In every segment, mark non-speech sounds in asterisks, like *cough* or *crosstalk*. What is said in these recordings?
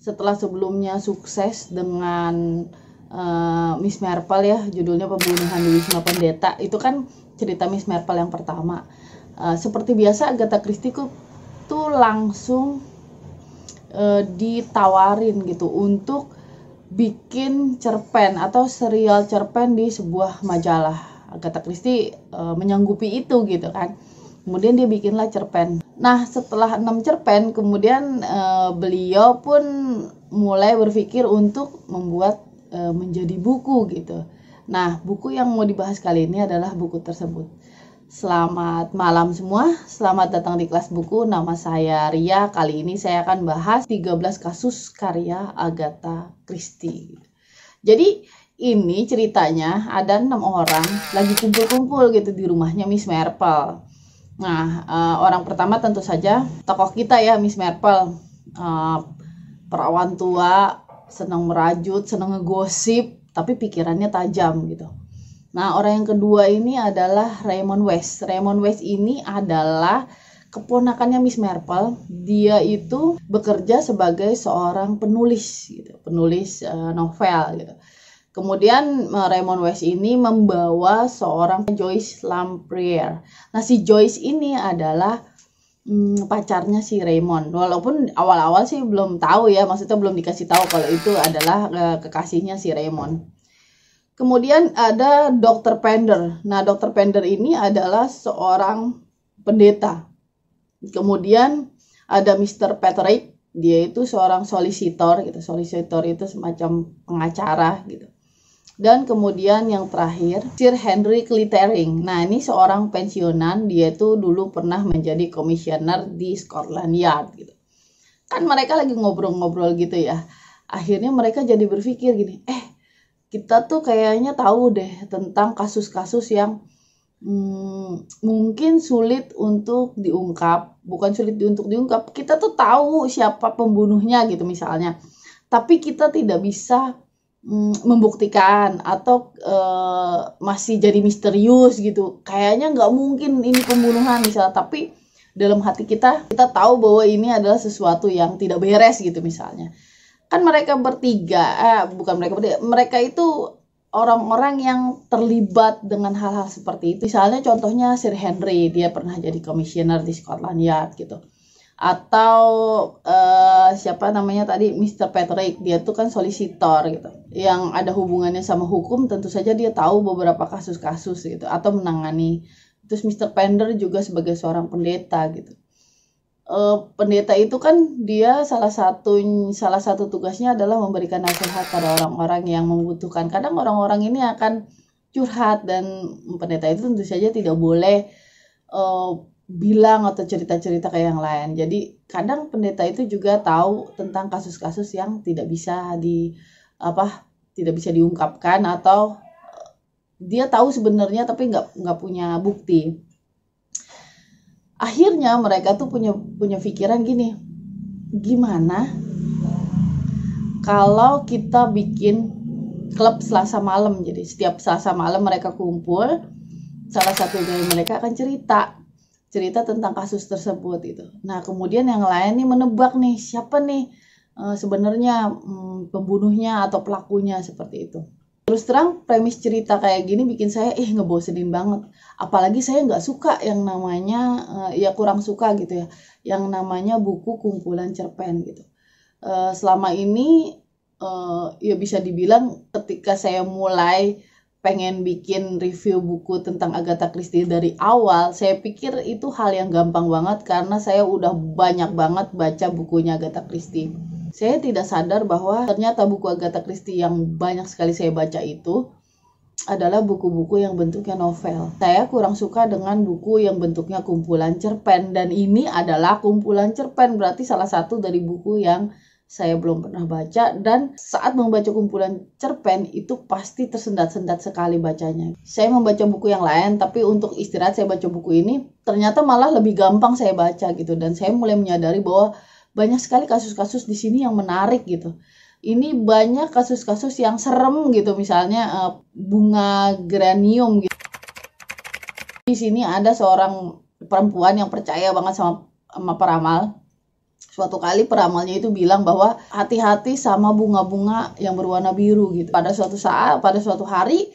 setelah sebelumnya sukses dengan uh, Miss Marple ya judulnya pembunuhan di Wisma Pendeta itu kan cerita Miss Marple yang pertama uh, seperti biasa Agatha Christie tuh langsung uh, ditawarin gitu untuk bikin cerpen atau serial cerpen di sebuah majalah Agatha Christie uh, menyanggupi itu gitu kan kemudian dia bikinlah cerpen nah setelah enam cerpen kemudian e, beliau pun mulai berpikir untuk membuat e, menjadi buku gitu nah buku yang mau dibahas kali ini adalah buku tersebut Selamat malam semua, selamat datang di kelas buku. Nama saya Ria. Kali ini saya akan bahas 13 kasus karya Agatha Christie. Jadi ini ceritanya ada enam orang lagi kumpul-kumpul gitu di rumahnya Miss Marple. Nah, uh, orang pertama tentu saja tokoh kita ya Miss Marple. Uh, perawan tua, senang merajut, senang ngegosip, tapi pikirannya tajam gitu. Nah, orang yang kedua ini adalah Raymond West. Raymond West ini adalah keponakannya Miss Marple. Dia itu bekerja sebagai seorang penulis gitu, penulis uh, novel gitu Kemudian eh, Raymond West ini membawa seorang Joyce Lamprier. Nah si Joyce ini adalah hmm, pacarnya si Raymond. Walaupun awal-awal sih belum tahu ya, maksudnya belum dikasih tahu kalau itu adalah uh, kekasihnya si Raymond. Kemudian ada Dr. Pender. Nah Dr. Pender ini adalah seorang pendeta. Kemudian ada Mr. Patrick. Dia itu seorang solisitor gitu. Solisitor itu semacam pengacara gitu dan kemudian yang terakhir, Sir Henry Clittering. Nah, ini seorang pensiunan, dia itu dulu pernah menjadi komisioner di Scotland Yard gitu. Kan mereka lagi ngobrol-ngobrol gitu ya. Akhirnya mereka jadi berpikir gini, eh kita tuh kayaknya tahu deh tentang kasus-kasus yang hmm, mungkin sulit untuk diungkap, bukan sulit untuk diungkap. Kita tuh tahu siapa pembunuhnya gitu misalnya. Tapi kita tidak bisa Mm, membuktikan atau uh, masih jadi misterius gitu kayaknya nggak mungkin ini pembunuhan misalnya tapi dalam hati kita kita tahu bahwa ini adalah sesuatu yang tidak beres gitu misalnya kan mereka bertiga eh, bukan mereka bertiga mereka itu orang-orang yang terlibat dengan hal-hal seperti itu misalnya contohnya Sir Henry dia pernah jadi komisioner di Scotland Yard gitu atau uh, siapa namanya tadi Mr. Patrick dia tuh kan solisitor gitu yang ada hubungannya sama hukum tentu saja dia tahu beberapa kasus-kasus gitu atau menangani terus Mr. Pender juga sebagai seorang pendeta gitu uh, pendeta itu kan dia salah satu salah satu tugasnya adalah memberikan nasihat pada orang-orang yang membutuhkan kadang orang-orang ini akan curhat dan pendeta itu tentu saja tidak boleh uh, bilang atau cerita-cerita kayak yang lain. Jadi kadang pendeta itu juga tahu tentang kasus-kasus yang tidak bisa di apa tidak bisa diungkapkan atau eh, dia tahu sebenarnya tapi nggak nggak punya bukti. Akhirnya mereka tuh punya punya pikiran gini, gimana kalau kita bikin klub Selasa malam. Jadi setiap Selasa malam mereka kumpul, salah satu dari mereka akan cerita cerita tentang kasus tersebut itu. Nah kemudian yang lain nih menebak nih siapa nih e, sebenarnya mm, pembunuhnya atau pelakunya seperti itu. Terus terang premis cerita kayak gini bikin saya ih eh, ngebosenin banget. Apalagi saya nggak suka yang namanya e, ya kurang suka gitu ya, yang namanya buku kumpulan cerpen gitu. E, selama ini ya bisa dibilang ketika saya mulai pengen bikin review buku tentang Agatha Christie dari awal, saya pikir itu hal yang gampang banget karena saya udah banyak banget baca bukunya Agatha Christie. Saya tidak sadar bahwa ternyata buku Agatha Christie yang banyak sekali saya baca itu adalah buku-buku yang bentuknya novel. Saya kurang suka dengan buku yang bentuknya kumpulan cerpen dan ini adalah kumpulan cerpen berarti salah satu dari buku yang saya belum pernah baca dan saat membaca kumpulan cerpen itu pasti tersendat-sendat sekali bacanya. Saya membaca buku yang lain tapi untuk istirahat saya baca buku ini ternyata malah lebih gampang saya baca gitu dan saya mulai menyadari bahwa banyak sekali kasus-kasus di sini yang menarik gitu. Ini banyak kasus-kasus yang serem gitu misalnya eh, bunga geranium gitu. Di sini ada seorang perempuan yang percaya banget sama sama peramal suatu kali peramalnya itu bilang bahwa hati-hati sama bunga-bunga yang berwarna biru gitu. Pada suatu saat, pada suatu hari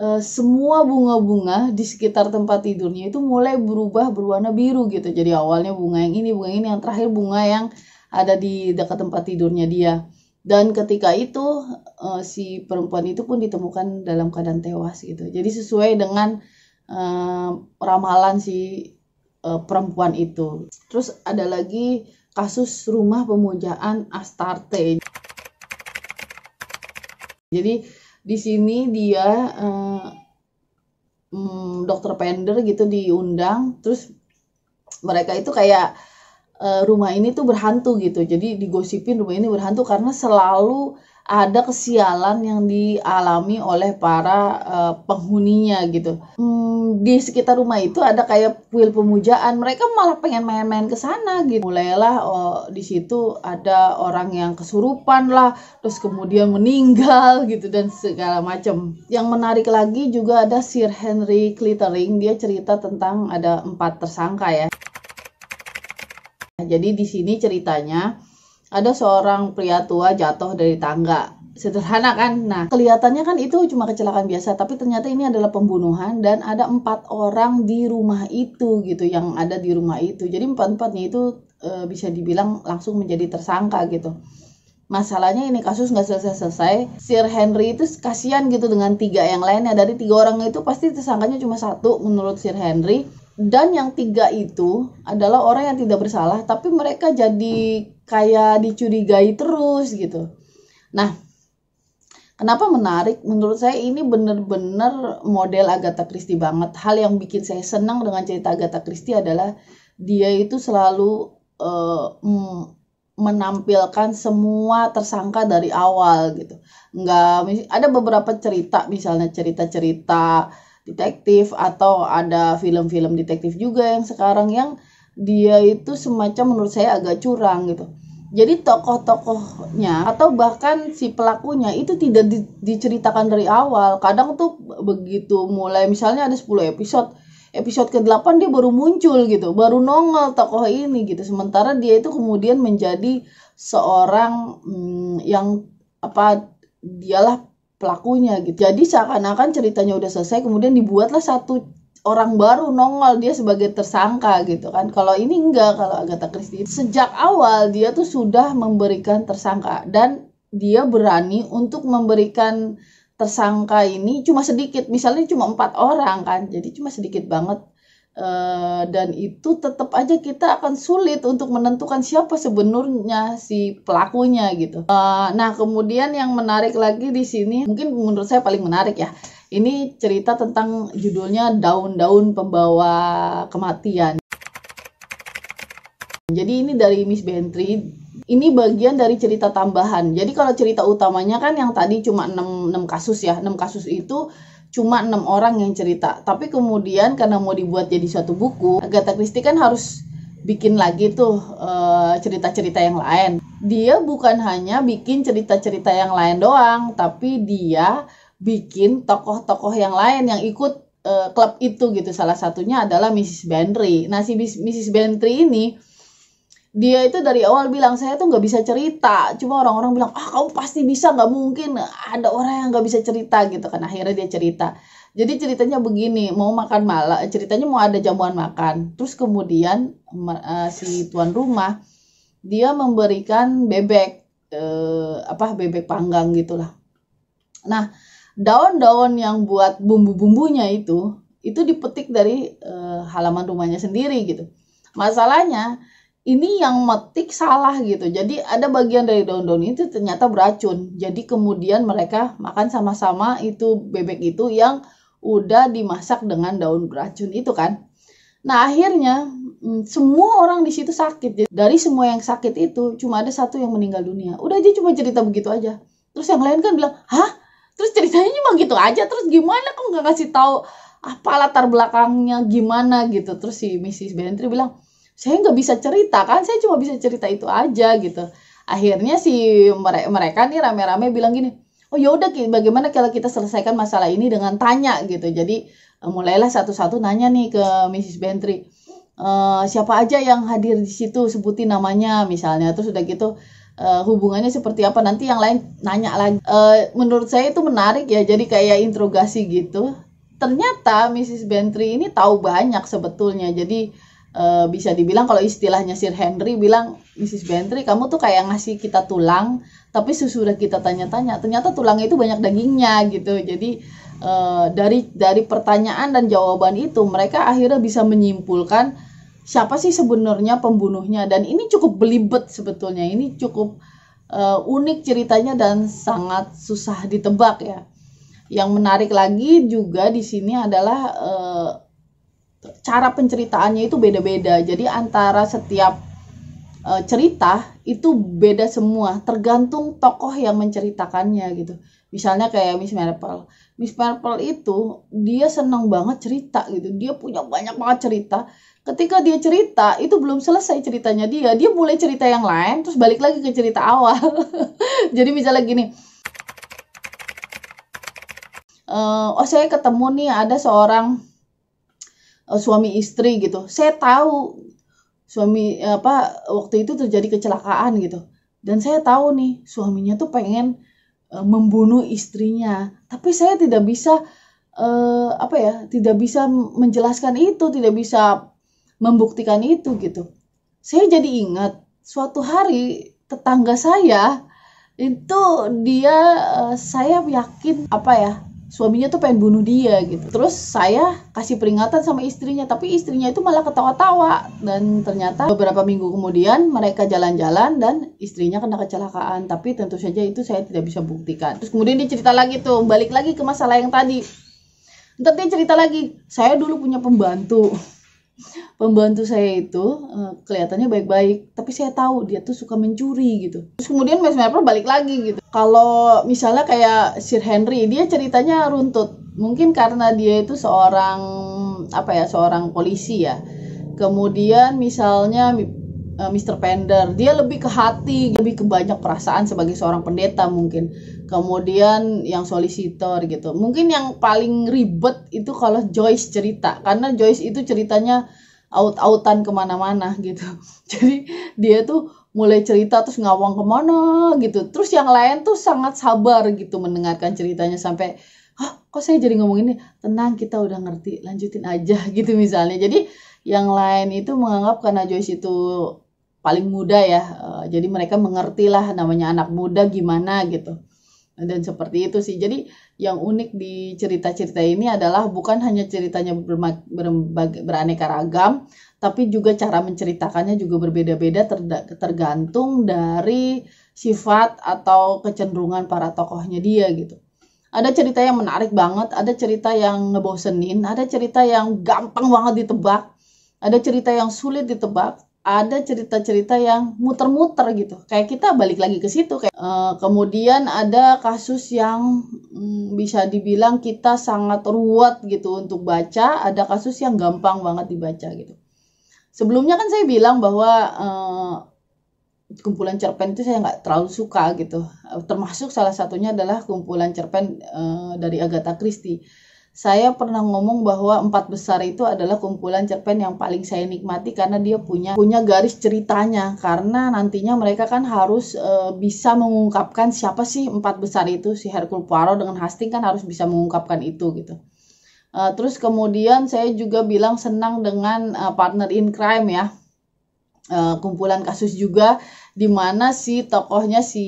eh, semua bunga-bunga di sekitar tempat tidurnya itu mulai berubah berwarna biru gitu. Jadi awalnya bunga yang ini, bunga yang ini, yang terakhir bunga yang ada di dekat tempat tidurnya dia. Dan ketika itu eh, si perempuan itu pun ditemukan dalam keadaan tewas gitu. Jadi sesuai dengan eh, ramalan si perempuan itu. Terus ada lagi kasus rumah pemujaan Astarte. Jadi di sini dia um, dokter Pender gitu diundang, terus mereka itu kayak uh, rumah ini tuh berhantu gitu. Jadi digosipin rumah ini berhantu karena selalu ada kesialan yang dialami oleh para uh, penghuninya gitu. Hmm, di sekitar rumah itu ada kayak kuil pemujaan, mereka malah pengen main-main ke sana gitu. Mulailah oh, di situ ada orang yang kesurupan lah, terus kemudian meninggal gitu dan segala macam. Yang menarik lagi juga ada Sir Henry Clittering, dia cerita tentang ada empat tersangka ya. Jadi di sini ceritanya ada seorang pria tua jatuh dari tangga sederhana kan nah kelihatannya kan itu cuma kecelakaan biasa tapi ternyata ini adalah pembunuhan dan ada empat orang di rumah itu gitu yang ada di rumah itu jadi empat empatnya itu e, bisa dibilang langsung menjadi tersangka gitu masalahnya ini kasus nggak selesai-selesai Sir Henry itu kasihan gitu dengan tiga yang lainnya dari tiga orang itu pasti tersangkanya cuma satu menurut Sir Henry dan yang tiga itu adalah orang yang tidak bersalah tapi mereka jadi kayak dicurigai terus gitu nah Kenapa menarik? Menurut saya ini benar-benar model Agatha Christie banget. Hal yang bikin saya senang dengan cerita Agatha Christie adalah dia itu selalu uh, menampilkan semua tersangka dari awal gitu. Enggak ada beberapa cerita misalnya cerita-cerita detektif atau ada film-film detektif juga yang sekarang yang dia itu semacam menurut saya agak curang gitu jadi tokoh-tokohnya atau bahkan si pelakunya itu tidak di, diceritakan dari awal kadang tuh begitu mulai misalnya ada 10 episode episode ke-8 dia baru muncul gitu baru nongol tokoh ini gitu sementara dia itu kemudian menjadi seorang hmm, yang apa dialah pelakunya gitu jadi seakan-akan ceritanya udah selesai kemudian dibuatlah satu orang baru nongol dia sebagai tersangka gitu kan. Kalau ini enggak kalau Agatha Christie sejak awal dia tuh sudah memberikan tersangka dan dia berani untuk memberikan tersangka ini cuma sedikit misalnya cuma empat orang kan jadi cuma sedikit banget Uh, dan itu tetap aja kita akan sulit untuk menentukan siapa sebenarnya si pelakunya gitu. Uh, nah kemudian yang menarik lagi di sini mungkin menurut saya paling menarik ya. Ini cerita tentang judulnya daun-daun pembawa kematian. Jadi ini dari Miss Bentry. Ini bagian dari cerita tambahan. Jadi kalau cerita utamanya kan yang tadi cuma 6, 6 kasus ya. 6 kasus itu cuma enam orang yang cerita tapi kemudian karena mau dibuat jadi suatu buku Agatha Christie kan harus bikin lagi tuh eh, cerita-cerita uh, yang lain dia bukan hanya bikin cerita-cerita yang lain doang tapi dia bikin tokoh-tokoh yang lain yang ikut uh, klub itu gitu salah satunya adalah Mrs. Bentry nah si Mrs. Bentry ini dia itu dari awal bilang saya tuh nggak bisa cerita cuma orang-orang bilang ah kamu pasti bisa nggak mungkin ada orang yang nggak bisa cerita gitu kan akhirnya dia cerita jadi ceritanya begini mau makan malam ceritanya mau ada jamuan makan terus kemudian eh, si tuan rumah dia memberikan bebek eh, apa bebek panggang gitulah nah daun-daun yang buat bumbu-bumbunya itu itu dipetik dari eh, halaman rumahnya sendiri gitu masalahnya ini yang metik salah gitu. Jadi ada bagian dari daun-daun itu ternyata beracun. Jadi kemudian mereka makan sama-sama itu bebek itu yang udah dimasak dengan daun beracun itu kan. Nah akhirnya mm, semua orang di situ sakit. Dari semua yang sakit itu cuma ada satu yang meninggal dunia. Udah aja cuma cerita begitu aja. Terus yang lain kan bilang, hah? Terus ceritanya cuma gitu aja. Terus gimana kok nggak kasih tahu apa latar belakangnya gimana gitu. Terus si Mrs. Bentry bilang, saya nggak bisa cerita kan saya cuma bisa cerita itu aja gitu akhirnya si mereka nih rame-rame bilang gini oh yaudah bagaimana kalau kita selesaikan masalah ini dengan tanya gitu jadi e, mulailah satu-satu nanya nih ke Mrs. Bentry e, siapa aja yang hadir di situ sebutin namanya misalnya terus udah gitu uh, hubungannya seperti apa nanti yang lain nanya lagi uh, menurut saya itu menarik ya jadi kayak interogasi gitu ternyata Mrs. Bentry ini tahu banyak sebetulnya jadi uh, bisa dibilang kalau istilahnya Sir Henry bilang Mrs. Bentry kamu tuh kayak ngasih kita tulang tapi sesudah kita tanya-tanya ternyata tulangnya itu banyak dagingnya gitu jadi uh, dari dari pertanyaan dan jawaban itu mereka akhirnya bisa menyimpulkan siapa sih sebenarnya pembunuhnya dan ini cukup belibet sebetulnya ini cukup uh, unik ceritanya dan sangat susah ditebak ya yang menarik lagi juga di sini adalah uh, cara penceritaannya itu beda-beda. Jadi antara setiap uh, cerita itu beda semua, tergantung tokoh yang menceritakannya gitu. Misalnya kayak Miss Marple. Miss Marple itu dia senang banget cerita gitu. Dia punya banyak banget cerita. Ketika dia cerita, itu belum selesai ceritanya dia. Dia mulai cerita yang lain, terus balik lagi ke cerita awal. *laughs* Jadi misalnya gini, uh, oh saya ketemu nih ada seorang Eh, suami istri gitu saya tahu suami eh, apa waktu itu terjadi kecelakaan gitu dan saya tahu nih suaminya tuh pengen uh, membunuh istrinya tapi saya tidak bisa uh, apa ya tidak bisa menjelaskan itu tidak bisa membuktikan itu gitu saya jadi ingat suatu hari tetangga saya itu dia saya yakin apa ya suaminya tuh pengen bunuh dia gitu terus saya kasih peringatan sama istrinya tapi istrinya itu malah ketawa-tawa dan ternyata beberapa minggu kemudian mereka jalan-jalan dan istrinya kena kecelakaan tapi tentu saja itu saya tidak bisa buktikan terus kemudian dia cerita lagi tuh balik lagi ke masalah yang tadi Nanti cerita lagi saya dulu punya pembantu pembantu saya itu eh, kelihatannya baik-baik tapi saya tahu dia tuh suka mencuri gitu terus kemudian mesmer balik lagi gitu kalau misalnya kayak Sir Henry dia ceritanya runtut mungkin karena dia itu seorang apa ya seorang polisi ya kemudian misalnya uh, eh, Mr. Pender dia lebih ke hati lebih ke banyak perasaan sebagai seorang pendeta mungkin kemudian yang solicitor gitu mungkin yang paling ribet itu kalau Joyce cerita karena Joyce itu ceritanya out-outan kemana-mana gitu *laughs* jadi dia tuh mulai cerita terus ngawang kemana gitu terus yang lain tuh sangat sabar gitu mendengarkan ceritanya sampai oh, kok saya jadi ngomong ini tenang kita udah ngerti lanjutin aja *laughs* gitu misalnya jadi yang lain itu menganggap karena Joyce itu paling muda ya eh, jadi mereka mengerti lah namanya anak muda gimana gitu dan seperti itu sih. Jadi yang unik di cerita-cerita ini adalah bukan hanya ceritanya beraneka ragam, tapi juga cara menceritakannya juga berbeda-beda tergantung dari sifat atau kecenderungan para tokohnya dia gitu. Ada cerita yang menarik banget, ada cerita yang ngebosenin, ada cerita yang gampang banget ditebak, ada cerita yang sulit ditebak, ada cerita-cerita yang muter-muter gitu. Kayak kita balik lagi ke situ. Kayak, uh, kemudian ada kasus yang um, bisa dibilang kita sangat ruwet gitu untuk baca. Ada kasus yang gampang banget dibaca gitu. Sebelumnya kan saya bilang bahwa uh, kumpulan cerpen itu saya nggak terlalu suka gitu. Termasuk salah satunya adalah kumpulan cerpen uh, dari Agatha Christie saya pernah ngomong bahwa empat besar itu adalah kumpulan cerpen yang paling saya nikmati karena dia punya punya garis ceritanya karena nantinya mereka kan harus e, bisa mengungkapkan siapa sih empat besar itu si Hercule Poirot dengan Hastings kan harus bisa mengungkapkan itu gitu. E, terus kemudian saya juga bilang senang dengan e, partner in crime ya e, kumpulan kasus juga di mana si tokohnya si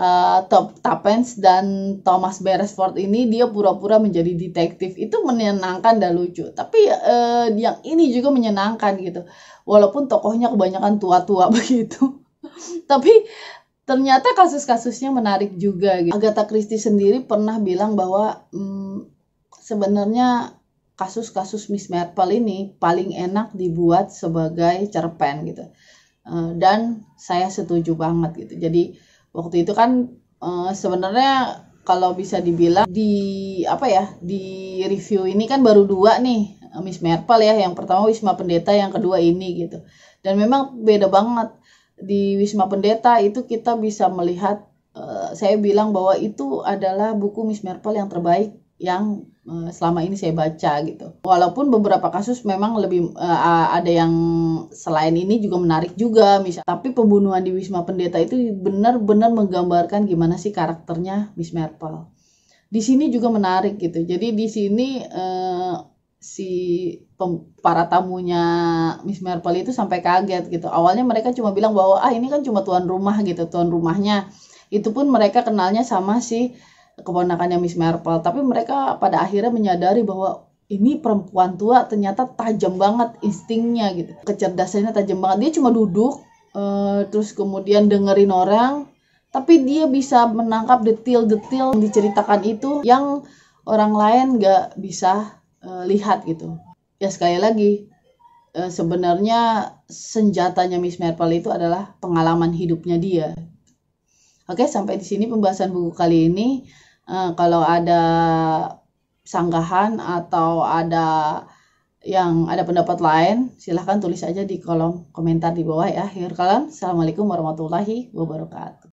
uh, eh, Top Tapens dan Thomas Beresford ini dia pura-pura menjadi detektif itu menyenangkan dan lucu tapi uh, yang ini juga menyenangkan gitu walaupun tokohnya kebanyakan tua-tua *laughs* begitu tapi ternyata kasus-kasusnya menarik juga gitu. Agatha Christie sendiri pernah bilang bahwa hmm, sebenarnya kasus-kasus Miss Marple ini paling enak dibuat sebagai cerpen gitu eh, dan saya setuju banget gitu jadi waktu itu kan uh, sebenarnya kalau bisa dibilang di apa ya di review ini kan baru dua nih Miss Merpal ya yang pertama Wisma Pendeta yang kedua ini gitu dan memang beda banget di Wisma Pendeta itu kita bisa melihat uh, saya bilang bahwa itu adalah buku Miss Merpal yang terbaik yang Eh, selama ini saya baca gitu. Walaupun beberapa kasus memang lebih uh, ada yang selain ini juga menarik juga misal tapi pembunuhan di Wisma Pendeta itu benar-benar menggambarkan gimana sih karakternya Miss Marple. Di sini juga menarik gitu. Jadi di sini uh, si pem, para tamunya Miss Marple itu sampai kaget gitu. Awalnya mereka cuma bilang bahwa ah ini kan cuma tuan rumah gitu, tuan rumahnya. Itu pun mereka kenalnya sama si keponakannya Miss Marple tapi mereka pada akhirnya menyadari bahwa ini perempuan tua ternyata tajam banget instingnya gitu kecerdasannya tajam banget dia cuma duduk uh, terus kemudian dengerin orang tapi dia bisa menangkap detail-detail yang diceritakan itu yang orang lain nggak bisa uh, lihat gitu ya sekali lagi uh, sebenarnya senjatanya Miss Marple itu adalah pengalaman hidupnya dia Oke, sampai di sini pembahasan buku kali ini. Eh, kalau ada sanggahan atau ada yang ada pendapat lain, silahkan tulis aja di kolom komentar di bawah ya. Akhir kalam, Assalamualaikum warahmatullahi wabarakatuh.